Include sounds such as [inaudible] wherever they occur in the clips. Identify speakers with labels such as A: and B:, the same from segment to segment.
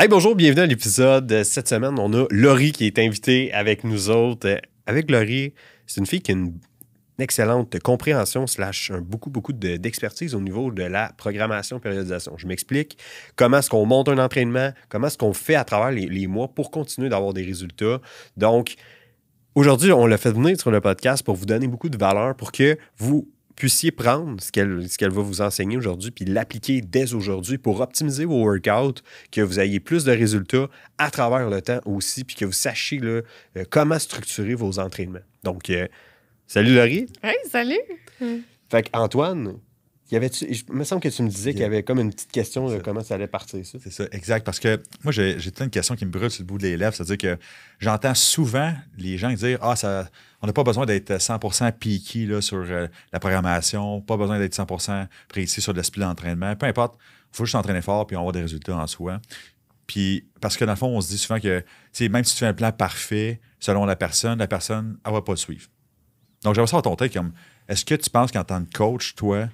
A: Hey, bonjour, bienvenue à l'épisode. Euh, cette semaine, on a Laurie qui est invitée avec nous autres. Euh, avec Laurie, c'est une fille qui a une, excellente compréhension slash beaucoup, beaucoup d'expertise au niveau de la programmation périodisation. Je m'explique comment est-ce qu'on monte un entraînement, comment est-ce qu'on fait à travers les, les mois pour continuer d'avoir des résultats. Donc, aujourd'hui, on l'a fait venir sur le podcast pour vous donner beaucoup de valeur pour que vous puissiez prendre ce qu'elle qu'elle va vous enseigner aujourd'hui puis l'appliquer dès aujourd'hui pour optimiser vos workouts, que vous ayez plus de résultats à travers le temps aussi, puis que vous sachiez euh, comment structurer vos entraînements. Donc, euh, salut Laurie. Hey, salut. Fait qu'Antoine,
B: il y avait me semble que tu me disais qu'il y avait comme une petite question de comment ça allait partir, C'est ça, exact. Parce que moi, j'ai une question qui me brûle sur le bout de l'élève. C'est-à-dire que j'entends souvent les gens dire Ah, ça, on n'a pas besoin d'être 100 piqué sur euh, la programmation, pas besoin d'être 100 précis sur l'esprit d'entraînement. Peu importe, il faut juste s'entraîner fort puis on des résultats en soi. Puis, parce que dans le fond, on se dit souvent que même si tu fais un plan parfait, selon la personne, la personne, elle ne va pas le suivre. Donc, j'aimerais savoir ton tête comme est-ce que tu penses qu'en tant que coach, toi,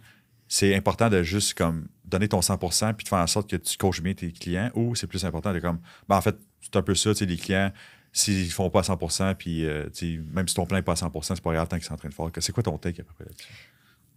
B: c'est important de juste comme donner ton 100% puis de faire en sorte que tu coaches bien tes clients ou c'est plus important de comme, ben en fait, c'est un peu ça, tu sais, les clients, s'ils font pas 100%, puis euh, même si ton plan n'est pas 100%, c'est pas grave tant qu'ils s'entraînent fort. C'est quoi ton take à peu près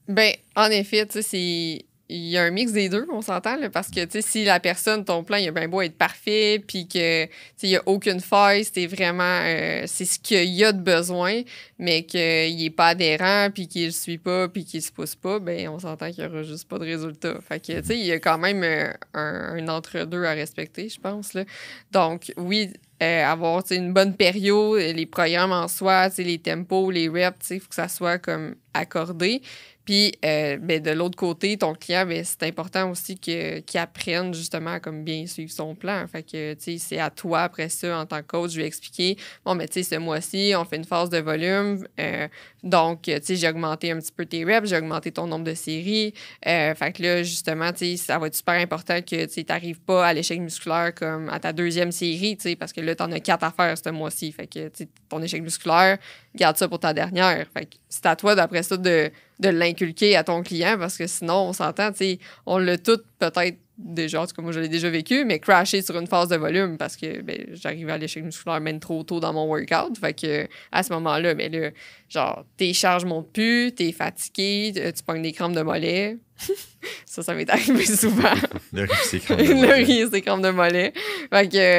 C: Ben, en effet, tu sais, c'est il y a un mix des deux, on s'entend, parce que si la personne, ton plan, il a bien beau être parfait, puis que n'y a aucune faille, c'est vraiment euh, c'est ce qu'il y a de besoin, mais qu'il n'est pas adhérent, puis qu'il ne suit pas, puis qu'il ne se pousse pas, ben on s'entend qu'il n'y aura juste pas de résultat. Fait que, il y a quand même euh, un, entre-deux à respecter, je pense. Là. Donc, oui, euh, avoir une bonne période, les programmes en soi, les tempos, les reps, il faut que ça soit comme accordé. Puis, euh, ben, de l'autre côté, ton client, ben, c'est important aussi qu'il apprenne justement à comme bien suivre son plan. Fait que, tu sais, c'est à toi après ça, en tant que coach, je lui expliquer, bon, mais ben, tu sais, ce mois-ci, on fait une phase de volume. Euh, donc, euh, tu sais, j'ai augmenté un petit peu tes reps, j'ai augmenté ton nombre de séries. Euh, fait que là, justement, tu sais, ça va être super important que tu n'arrives pas à l'échec musculaire comme à ta deuxième série, tu sais, parce que là, tu en as quatre à faire ce mois-ci. Fait que, tu ton échec musculaire, garde ça pour ta dernière. Fait que c'est à toi d'après ça de, l'inculquer à ton client parce que sinon, on s'entend, tu sais, on le tout peut-être déjà, en tout cas, moi, je l'ai déjà vécu, mais crasher sur une phase de volume parce que ben, j'arrivais à l'échec musculaire même trop tôt dans mon workout. Fait que à ce moment-là, mais ben là, genre, tes charges montent plus, t'es fatigué, euh, tu pognes des crampes de mollet. [laughs] ça, ça m'est arrivé [laughs] souvent.
B: Le riz, c'est crampes de
C: mollet. crampes de mollet.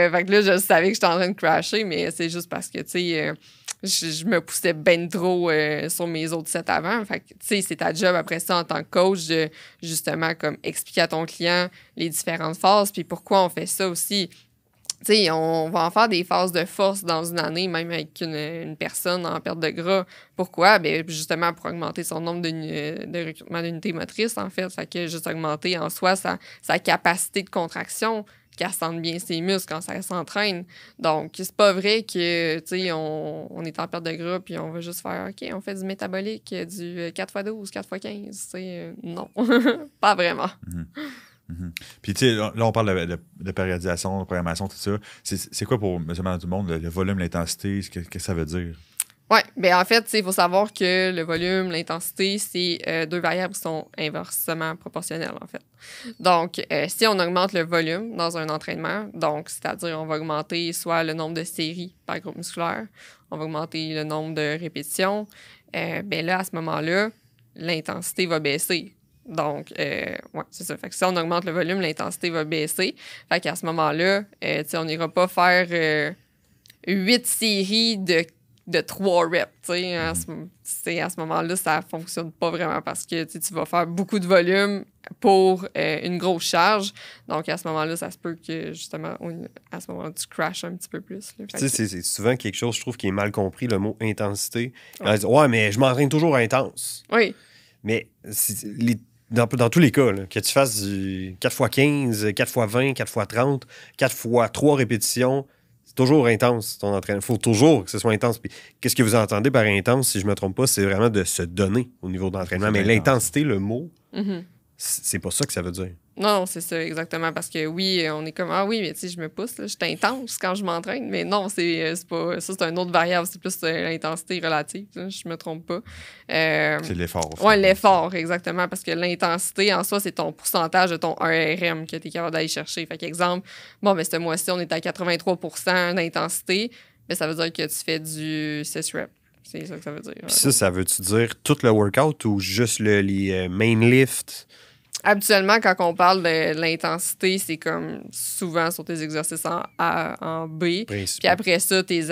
C: Euh, fait que, là, je savais que j'étais en train de crasher, mais c'est juste parce que, tu sais... Euh, je, me poussais ben trop euh, sur mes autres sets avant. Fait c'est ta job après ça en tant que coach justement comme expliquer à ton client les différentes phases, puis pourquoi on fait ça aussi. Tu on va en faire des phases de force dans une année, même avec une, personne en perte de gras. Pourquoi? Ben, justement, pour augmenter son nombre de, recrutements recrutement d'unités motrices, en fait. Fait que juste augmenter en soi sa capacité de contraction qu'elle sente bien ses muscles quand ça s'entraîne. Donc, c'est pas vrai que, on, est en perte de gras et on va juste faire, OK, on fait du métabolique, euh, du 4x12, euh, 4x15. Euh, non, [laughs] pas vraiment. Mhm.
B: Mhm. Puis, là, on parle de, périodisation, de programmation, tout ça. C'est quoi pour M. Madame du monde, le volume, l'intensité, qu'est-ce que ça veut dire?
C: Oui, mais ben, en fait, il faut savoir que le volume, l'intensité, c'est euh, deux variables qui sont inversement proportionnelles, en fait. Donc, euh, si on augmente le volume dans un entraînement, donc c'est-à-dire on va augmenter soit le nombre de séries par groupe musculaire, on va augmenter le nombre de répétitions, euh, ben là, à ce moment-là, l'intensité va baisser. Donc, ouais, c'est ça. Fait que si on augmente le volume, l'intensité va baisser. Fait qu'à ce moment-là, euh, on n'ira pas faire huit séries de de trois reps. tu hein, mm. à ce, ce moment-là, ça fonctionne pas vraiment parce que tu vas faire beaucoup de volume pour euh, une grosse charge. Donc, à ce moment-là, ça se peut que, justement, à ce moment-là, tu crashes un petit peu plus. sais, C'est
A: souvent quelque chose, je trouve, qui est mal compris, le mot intensité. ouais. mais je m'entraîne toujours intense. Oui. Mais dans, dans, tous les cas, que tu fasses du 4x15, 4x20, 4x30, 4x3 répétitions, toujours intense, ton entraînement. Il faut toujours que ce soit intense. Qu'est-ce que vous entendez par intense, si je ne me trompe pas, c'est vraiment de se donner au niveau d'entraînement. Mais l'intensité, le mot, mhm. c'est pas ça que ça veut dire.
C: Non, c'est ça, exactement. Parce que oui, on est comme Ah oui, mais tu sais, je me pousse, je suis intense quand je m'entraîne. Mais non, c'est euh, pas. Ça, c'est une autre variable. C'est plus euh, l'intensité relative. je hein, je me trompe pas. Euh, c'est l'effort. Oui, l'effort, exactement. Parce que l'intensité, en soi, c'est ton pourcentage de ton ARM que tu es capable d'aller chercher. Fait exemple bon, mais ce mois-ci, on est à 83 d'intensité. Mais ça veut dire que tu fais du 6 reps. C'est ça que ça veut dire. ça,
A: ça veut-tu dire tout le workout ou juste le, les main lift?
C: habituellement, quand on parle de l'intensité, c'est comme souvent sur tes exercices en A, en B. Puis après ça, tes,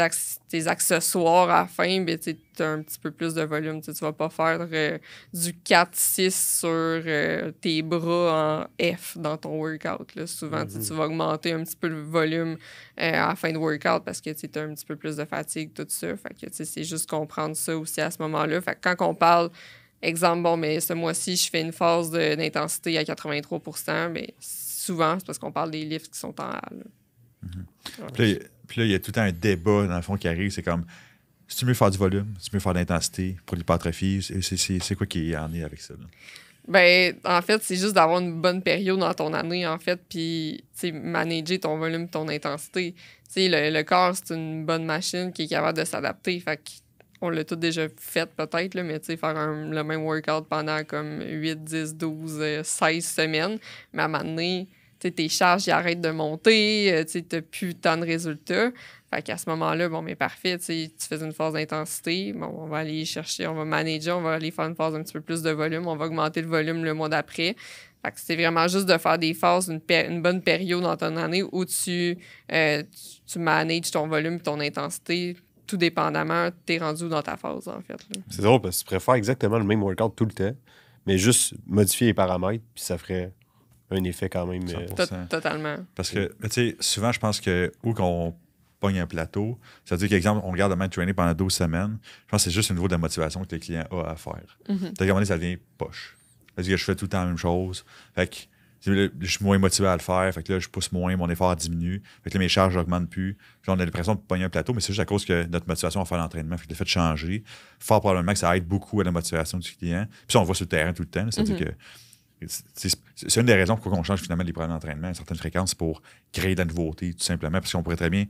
C: accessoires à fin, ben, tu as un petit peu plus de volume. Tu ne vas pas faire euh, du 4-6 sur euh, tes bras en F dans ton workout. Là. Souvent, tu mm-hmm. vas augmenter un petit peu le volume euh, à fin de workout parce que tu as un petit peu plus de fatigue, tout ça. Fait que c'est juste comprendre ça aussi à ce moment-là. Fait quand on parle Exemple, bon, mais ce mois-ci, je fais une phase d'intensité à 83 mais souvent, c'est parce qu'on parle des lifts qui sont en A.
B: Mhm. puis, là, il y a tout un débat, dans le fond, qui arrive. C'est comme, si tu veux faire du volume, si tu veux faire de l'intensité pour l'hypertrophie, c'est quoi qui en est avec ça?
C: Ben, en fait, c'est juste d'avoir une bonne période dans ton année, en fait, puis manager ton volume, ton intensité. Tu le, le corps, c'est une bonne machine qui est capable de s'adapter. Fait que on l'a tout déjà fait peut-être, mais tu sais, faire le même workout pendant comme 8, 10, 12, 16 semaines, mais à un moment donné, tes charges arrêtent de monter, euh, tu n'as plus tant de résultats. Fait qu'à ce moment-là, bon, mais parfait, tu fais une phase d'intensité, bon, on va aller chercher, on va manager, on va aller faire une phase un petit peu plus de volume, on va augmenter le volume le mois d'après. Fait c'est vraiment juste de faire des phases, une, une bonne période dans ton année où tu, euh, tu, manages ton volume et ton intensité tout dépendamment, es rendu dans ta phase, en fait.
A: C'est drôle parce que tu pourrais exactement le même workout tout le temps, mais juste modifier
B: les paramètres, puis ça ferait un effet quand même. Euh, totalement. Parce que, tu sais, souvent, je pense que où qu'on pogne un plateau, c'est-à-dire qu'exemple, on regarde le man trainer pendant 12 semaines, je pense que c'est juste un niveau de motivation que le client a à faire. tu as demandé ça devient poche. cest dire que je fais tout le temps la même chose. Fait que, je suis moins motivé à le faire. Fait que là, je pousse moins, mon effort diminue. Fait que mes charges n'augmentent plus. Puis on a l'impression de pogner un plateau, mais c'est juste à cause que notre motivation à faire l'entraînement, fait le fait de changer, fort probablement que ça aide beaucoup à la motivation du client. Puis ça, on voit sur le terrain tout le temps. C'est-à-dire mm-hmm. que c'est une des raisons pourquoi on change finalement les programmes d'entraînement à certaines fréquences pour créer de la nouveauté, tout simplement, parce qu'on pourrait très bien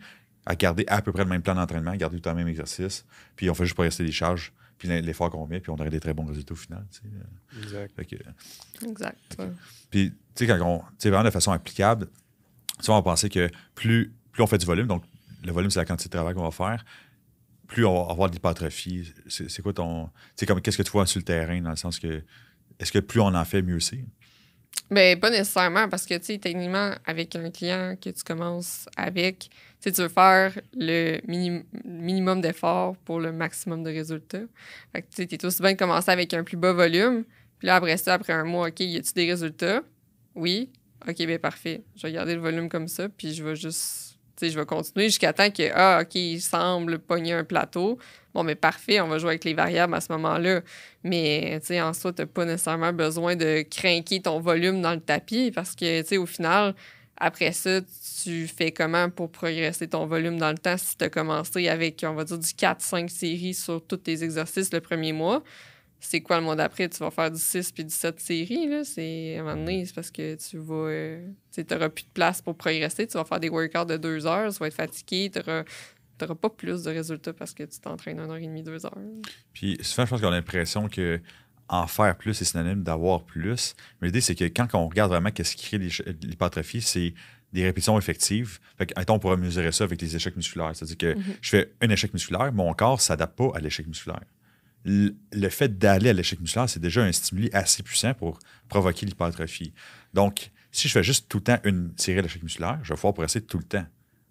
B: garder à peu près le même plan d'entraînement, garder tout le même exercice, puis on fait juste pour rester les charges, puis l'effort qu'on met, puis on aurait des très bons résultats au final. Tu sais. Euh. Exact.
C: exact.
B: Puis tu sais, quand on, tu vraiment de façon applicable, souvent on penser que plus, plus on fait du volume, donc le volume, c'est la quantité de travail qu'on va faire, plus on va avoir de l'hypertrophie. C'est quoi ton. Tu sais, comme qu'est-ce que tu vois sur le terrain, dans le sens que. Est-ce que plus on en fait, mieux c'est?
C: mais ben, pas nécessairement, parce que, tu sais, techniquement, avec un client que tu commences avec, tu veux faire le minimum d'efforts pour le maximum de résultats. Fait que, tu sais, t'es aussi bien de commencer avec un plus bas volume, puis là, après ça, après un mois, OK, y a-tu des résultats? Oui. OK, bien parfait. Je vais garder le volume comme ça, puis je vais juste. Tu sais, je vais continuer jusqu'à temps que, ah, OK, il semble pogner un plateau. Bon, mais parfait, on va jouer avec les variables à ce moment-là. Mais, tu sais, en soi, tu n'as pas nécessairement besoin de craquer ton volume dans le tapis parce que, tu sais, au final, après ça, tu fais comment pour progresser ton volume dans le temps si tu as commencé avec, on va dire, du 4-5 séries sur tous tes exercices le premier mois c'est quoi le mois d'après? Tu vas faire du 6 puis du 7 séries. C'est, à un moment donné, c'est parce que tu vas. Euh, tu n'auras plus de place pour progresser. Tu vas faire des workouts de deux heures, tu vas être fatigué, tu n'auras pas plus de résultats parce que tu t'entraînes un heure et demie, deux heures.
B: Puis souvent, je pense qu'on a l'impression que en faire plus est synonyme d'avoir plus. Mais l'idée, c'est que quand on regarde vraiment ce qui crée l'hypertrophie, c'est des répétitions effectives. Fait que, on pourrait mesurer ça avec les échecs musculaires. C'est-à-dire que mm-hmm. je fais un échec musculaire, mon corps ne s'adapte pas à l'échec musculaire le fait d'aller à l'échec musculaire, c'est déjà un stimuli assez puissant pour provoquer l'hypertrophie. Donc, si je fais juste tout le temps une série d'échecs musculaires, je vais pouvoir presser tout le temps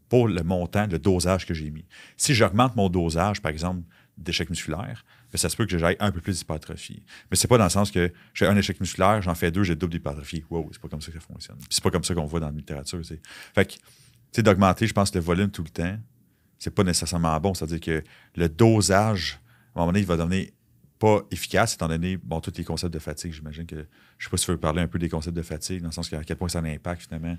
B: pour le montant, le dosage que j'ai mis. Si j'augmente mon dosage, par exemple, d'échec musculaire, ben, ça se peut que j'aille un peu plus d'hypertrophie. Mais c'est pas dans le sens que j'ai un échec musculaire, j'en fais deux, j'ai double d'hypertrophie. Wow, c'est pas comme ça que ça fonctionne. c'est pas comme ça qu'on voit dans la littérature. Fait que, d'augmenter, je pense, le volume tout le temps, c'est pas nécessairement bon. C'est-à-dire que le dosage à un moment donné, il va devenir pas efficace, étant donné, bon, tous les concepts de fatigue, j'imagine que, je sais pas si tu veux parler un peu des concepts de fatigue, dans le sens qu'à quel point ça a un impact finalement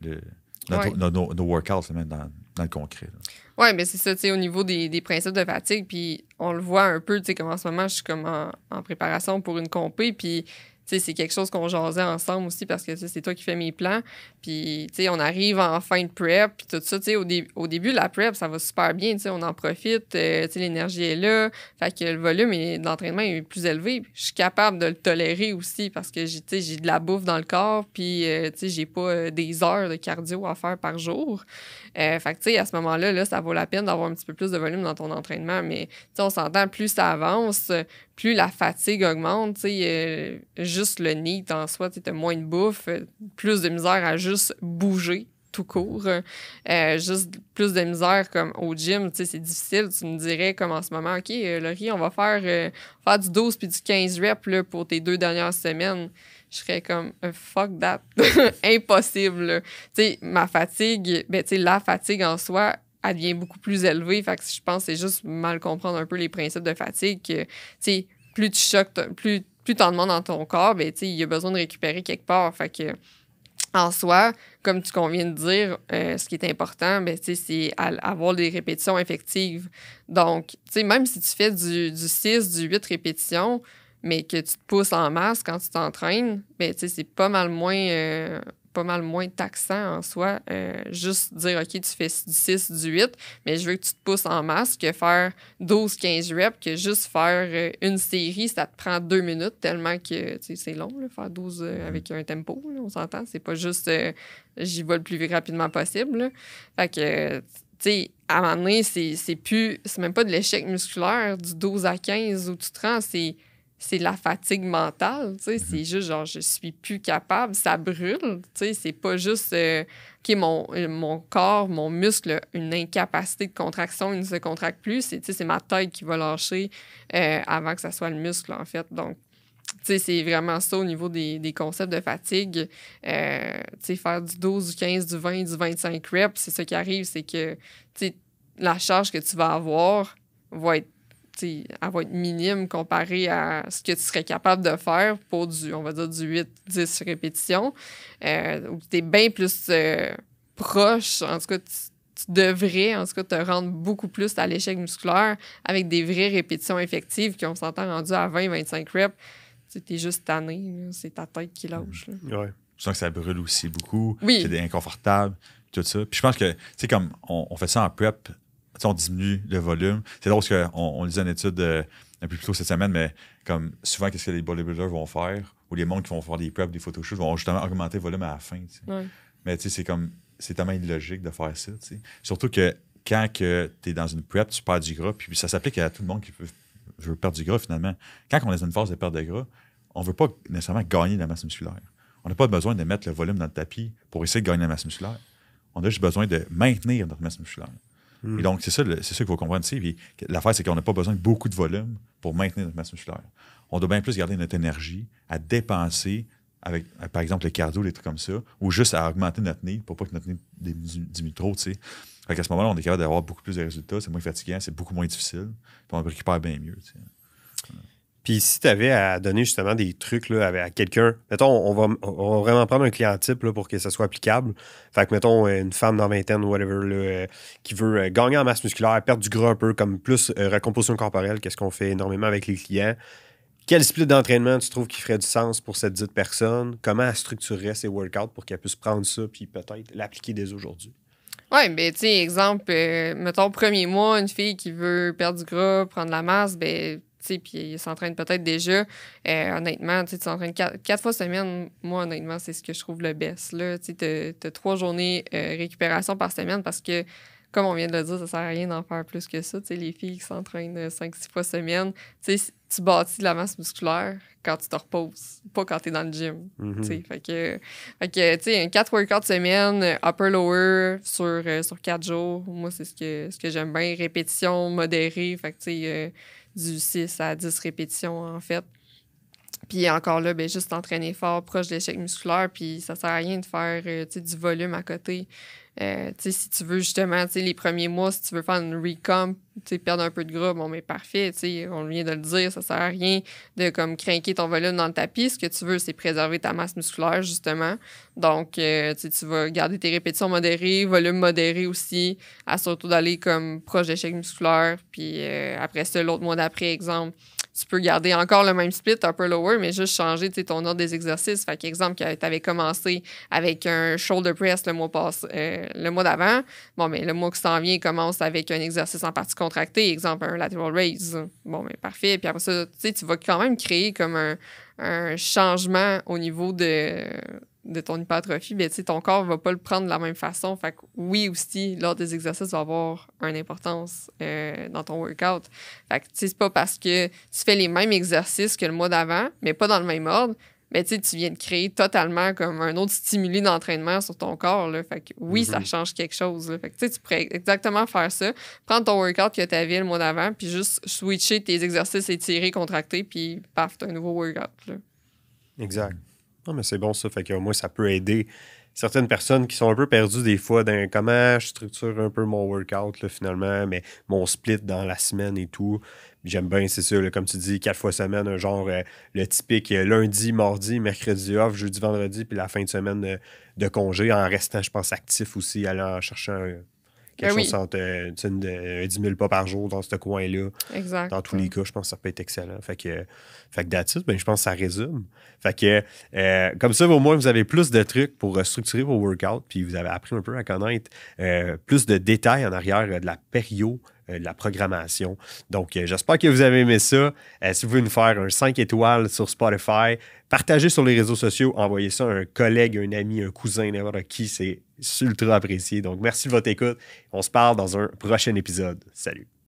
B: de nos, workouts dans, le concret.
C: Oui, mais c'est ça, tu sais, au niveau des, principes de fatigue, puis on le voit un peu, tu sais, comme en ce moment, je suis comme en, en préparation pour une compé, puis c'est quelque chose qu'on jasait ensemble aussi parce que c'est toi qui fais mes plans. Puis, tu sais, on arrive en fin de prep, puis tout ça. Tu sais, au, début de début, la prep, ça va super bien. Tu sais, on en profite. Euh, tu sais, l'énergie est là. Fait que le volume d'entraînement est plus élevé. Je suis capable de le tolérer aussi parce que, tu sais, j'ai de la bouffe dans le corps, puis, euh, tu sais, j'ai pas euh, des heures de cardio à faire par jour. fait que, tu sais, à ce moment-là, là, ça vaut la peine d'avoir un petit peu plus de volume dans ton entraînement. Mais, tu sais, on s'entend, plus ça avance, plus la fatigue augmente. Tu sais, juste le need en soi. Tu moins de bouffe, plus de misère à juste bouger tout court. Euh, juste plus de misère comme au gym, tu sais, c'est difficile. Tu me dirais comme en ce moment, OK, euh, Laurie, on va faire, euh, du 12 puis du 15 rep là, pour tes deux dernières semaines. Je serais comme fuck that. [laughs] Impossible. Tu sais, ma fatigue, ben, tu la fatigue en soi, elle devient beaucoup plus élevée. Fait que je pense que c'est juste mal comprendre un peu les principes de fatigue. tu sais, plus tu choques, plus plus t'en demandes dans ton corps, ben, il y a besoin de récupérer quelque part. Fait que, en soi, comme tu conviens de dire, euh, ce qui est important, ben, c'est avoir des répétitions effectives. Donc, même si tu fais du, 6, du 8 répétitions, mais que tu te pousses en masse quand tu t'entraînes, ben, c'est pas mal moins, euh, pas mal moins taxant en soi. Euh, juste dire, OK, tu fais du 6, du 8, mais je veux que tu te pousses en masse, que faire 12, 15 reps, que juste faire euh, une série, ça te prend deux minutes tellement que c'est long, faire 12 euh, avec un tempo, on s'entend. C'est pas juste j'y vais le plus rapidement possible. Fait que, tu sais, à un moment donné, c'est plus, c'est même pas de l'échec musculaire du 12 à 15 ou tu te rends, c'est c'est la fatigue mentale, tu sais, c'est mhm. juste genre je suis plus capable, ça brûle, tu sais, c'est pas juste que euh, euh, mon, corps, mon muscle, une incapacité de contraction, il ne se contracte plus, c'est c'est ma taille qui va lâcher euh, avant que ça soit le muscle en fait. Donc c'est vraiment ça au niveau des, concepts de fatigue. faire du 12, du 15, du 20, du 25 reps, c'est ce qui arrive, c'est que la charge que tu vas avoir va être elle va être minime comparée à ce que tu serais capable de faire pour du, on va dire, du 8-10 répétitions. Euh, où tu es bien plus euh, proche, en tout cas, tu, devrais, en tout cas, te rendre beaucoup plus à l'échec musculaire avec des vraies répétitions effectives qui, ont s'entend, rendu à 20-25 reps. es juste tanné, c'est ta tête qui lâche. Oui.
B: Je sens que ça brûle aussi beaucoup. Oui. C'est inconfortable, tout ça. Puis je pense que, tu sais, comme on, on fait ça en prep on diminue le volume. C'est drôle parce qu'on on lisait une étude euh, un peu plus tôt cette semaine, mais comme souvent, qu'est-ce que les bodybuilders vont faire ou les mondes qui vont faire des prep, des photoshoots vont justement augmenter le volume à la fin. Mais tu c'est comme c'est tellement illogique de faire ça. Surtout que quand que tu es dans une prep, tu perds du gras, puis ça s'applique à tout le monde qui veut, veut perdre du gras finalement. Quand on est dans une phase de perte de gras, on ne veut pas nécessairement gagner de la masse musculaire. On n'a pas besoin de mettre le volume dans le tapis pour essayer de gagner de la masse musculaire. On a juste besoin de maintenir notre masse musculaire. Mm. Et donc, c'est ça, c'est ça qu'il faut comprendre ici. L'affaire, c'est qu'on n'a pas besoin de beaucoup de volume pour maintenir notre masse musculaire. On doit bien plus garder notre énergie à dépenser avec, par exemple, le cardio, les trucs comme ça, ou juste à augmenter notre nez, pour pas que notre nez diminue trop, tu sais. Fait qu'à ce moment-là, on est capable d'avoir beaucoup plus de résultats, c'est moins fatigant, c'est beaucoup moins difficile, puis on récupère bien mieux, tu sais. Puis si tu avais à donner justement des trucs là, à, quelqu'un, mettons,
A: on va, vraiment prendre un client type pour que ça soit applicable. Fait que, mettons, euh, une femme dans vingtaine ou whatever, euh, qui veut euh, gagner en masse musculaire, perdre du gras un peu, comme plus récomposition recomposition corporelle, qu'est-ce qu'on fait énormément avec les clients. Quel split d'entraînement tu trouves qui ferait du sens pour cette dite personne? Comment elle structurerait ses workouts pour qu'elle puisse prendre ça puis peut-être l'appliquer dès aujourd'hui?
C: Oui, ben tu sais, exemple, mettons, premier mois, une fille qui veut perdre du gras, prendre de la masse, ben puis ils s'entraînent peut-être déjà. Euh, honnêtement, tu s'entraînes quatre, quatre, fois semaine. Moi, honnêtement, c'est ce que je trouve le best. Tu as trois journées euh, récupération par semaine parce que, comme on vient de le dire, ça sert à rien d'en faire plus que ça. sais les filles qui s'entraînent euh, cinq, six fois semaine, tu bâtis de la masse musculaire quand tu te reposes, pas quand tu es dans le gym. Mhm. Fait que, fait tu sais, quatre workouts semaine, upper-lower sur, sur quatre jours, moi, c'est ce que, ce que j'aime bien. Répétition modérée, fait que tu du 6 à 10 répétitions, en fait. Puis encore là, ben juste t'entraîner fort, proche de l'échec musculaire, puis ça sert à rien de faire euh, du volume à côté. Euh, si tu veux justement, les premiers mois, si tu veux faire une recomp, perdre un peu de gras, bon, mais ben, parfait, on vient de le dire, ça sert à rien de comme craquer ton volume dans le tapis. Ce que tu veux, c'est préserver ta masse musculaire, justement. Donc, euh, tu vas garder tes répétitions modérées, volume modéré aussi, à surtout d'aller comme proche l'échec musculaire. Puis après ça, l'autre mois d'après, exemple, tu peux garder encore le même split, upper lower, mais juste changer ton ordre des exercices. Fait exemple qui tu avais commencé avec un shoulder press le mois euh, le mois d'avant. Bon, mais ben, le mois qui s'en vient commence avec un exercice en partie contractée, exemple un lateral raise. Bon, mais ben, parfait. Puis après ça, tu vas quand même créer comme un changement au niveau de de ton hypertrophie, ben, sais ton corps ne va pas le prendre de la même façon. Fait que oui, aussi, lors des exercices, va avoir une importance euh, dans ton workout. Fait que, pas parce que tu fais les mêmes exercices que le mois d'avant, mais pas dans le même ordre, mais tu viens de créer totalement comme un autre stimuli d'entraînement sur ton corps. Là. Fait que oui, ça mhm. change quelque chose. Fait que tu pourrais exactement faire ça. Prendre ton workout que tu avais le mois d'avant, puis juste switcher tes exercices étirés, contractés, puis paf, as un nouveau workout.
A: Exact mais c'est bon ça, fait que moins ça peut aider certaines personnes qui sont un peu perdues des fois dans comment je structure un peu mon workout finalement, mais mon split dans la semaine et tout. J'aime bien, c'est sûr, comme tu dis, quatre fois semaine, un genre euh, le typique euh, lundi, mardi, mercredi off, jeudi, vendredi, puis la fin de semaine euh, de congé en restant, je pense, actif aussi, allant chercher un quelque ben chose entre 10 euh, 000 euh, pas par jour dans ce coin-là. Exact. Dans tous les cas, je pense que ça peut être excellent. Fait que, ben, je pense que ça résume. Fait que, euh, comme ça, au moins, vous avez plus de trucs pour structurer vos workouts, puis vous avez appris un peu à connaître plus de détails en arrière de la période de euh, la programmation. Donc, euh, j'espère que vous avez aimé ça. Euh, si vous voulez nous faire un 5 étoiles sur Spotify, partagez sur les réseaux sociaux, envoyez ça à un collègue, un ami, un cousin, n'importe qui, c'est ultra apprécié. Donc, merci de votre écoute. On se parle dans un prochain épisode. Salut.